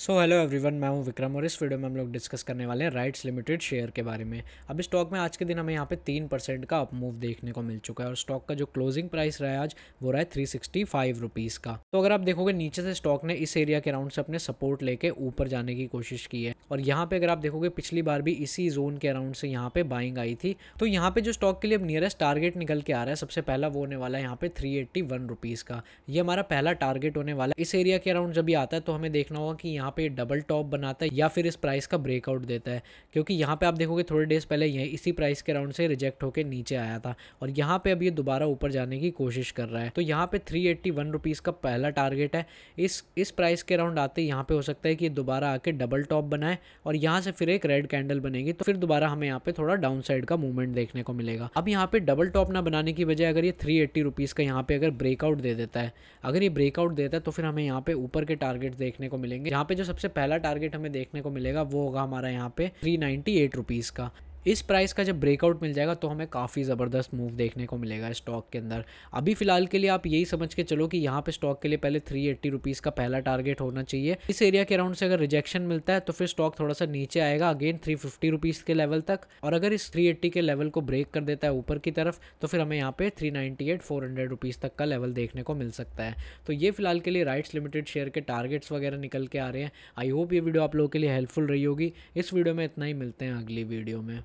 so hello everyone मैं हूं विक्रम और इस वीडियो में हम लोग डिस्कस करने वाले हैं राइट्स लिमिटेड शेयर के बारे में अब स्टॉक में आज के दिन हमें यहाँ पे तीन परसेंट का अप मूव देखने को मिल चुका है और स्टॉक का जो क्लोजिंग प्राइस रहा है आज वो रहा है थ्री सिक्सटी फाइव रुपीज़ का तो अगर आप देखोगे नीचे से स्टॉक ने इस एरिया के अराउंड से अपने सपोर्ट लेके ऊपर जाने की कोशिश की है और यहाँ पे अगर आप देखोगे पिछली बार भी इसी जोन के अराउंड से यहाँ पे बाइंग आई थी तो यहाँ पे जो स्टॉक के लिए अब नियरेस्ट टारगेट निकल के आ रहा है सबसे पहला वो होने वाला है यहाँ पे थ्री एट्टी वन रुपीज़ का ये हमारा पहला टारगेट होने वाला है इस एरिया के अराउंड जब भी आता है तो हमें देखना होगा कि यहाँ यहाँ पे डबल टॉप बनाता है या फिर इस प्राइस का ब्रेकआउट देता है क्योंकि यहाँ पे आप देखोगे थोड़े डेज़ पहले ये इसी प्राइस के राउंड से रिजेक्ट होकर नीचे आया था और यहाँ पे अब ये दोबारा ऊपर जाने की कोशिश कर रहा है तो यहाँ पे थ्री एट्टी वन रुपीज़ का पहला टारगेट है इस इस प्राइस के राउंड आते यहाँ पे हो सकता है कि दोबारा आके डबल टॉप बनाए और यहाँ से फिर एक रेड कैंडल बनेगी तो फिर दोबारा हमें यहाँ पे थोड़ा डाउन साइड का मूवमेंट देखने को मिलेगा अब यहाँ पे डबल टॉप ना बनाने की बजाय अगर ये थ्री एट्टी रुपीज़ का यहाँ पे अगर ब्रेकआउट दे देता है अगर ये ब्रेकआउट देता है तो फिर हमें यहाँ पे ऊपर के टारगेट देखने को मिलेंगे यहाँ पे जो सबसे पहला टारगेट हमें देखने को मिलेगा वो होगा हमारा यहाँ पे थ्री नाइन्टी एट रुपीज़ का इस प्राइस का जब ब्रेकआउट मिल जाएगा तो हमें काफ़ी ज़बरदस्त मूव देखने को मिलेगा स्टॉक के अंदर अभी फ़िलहाल के लिए आप यही समझ के चलो कि यहाँ पे स्टॉक के लिए पहले थ्री एट्टी रुपीज़ का पहला टारगेट होना चाहिए इस एरिया के अराउंड से अगर रिजेक्शन मिलता है तो फिर स्टॉक थोड़ा सा नीचे आएगा अगेन थ्री फिफ्टी रुपीज़ के लेवल तक और अगर इस थ्री एट्टी के लेवल को ब्रेक कर देता है ऊपर की तरफ तो फिर हमें यहाँ पर three ninety eight four hundred rupees तक का लेवल देखने को मिल सकता है तो ये फिलहाल के लिए राइट्स लिमिटेड शेयर के टारगेट्स वगैरह निकल के आ रहे हैं आई होप ये वीडियो आप लोगों के लिए हेल्पफुल रही होगी इस वीडियो में इतना ही मिलते हैं अगली वीडियो में